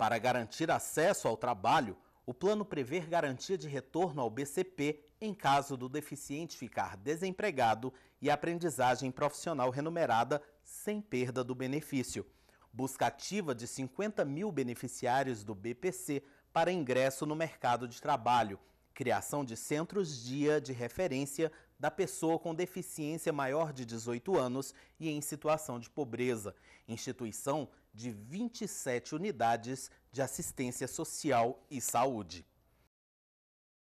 Para garantir acesso ao trabalho, o plano prevê garantia de retorno ao BCP em caso do deficiente ficar desempregado e aprendizagem profissional remunerada sem perda do benefício. Busca ativa de 50 mil beneficiários do BPC para ingresso no mercado de trabalho criação de centros dia de referência da pessoa com deficiência maior de 18 anos e em situação de pobreza, instituição de 27 unidades de assistência social e saúde.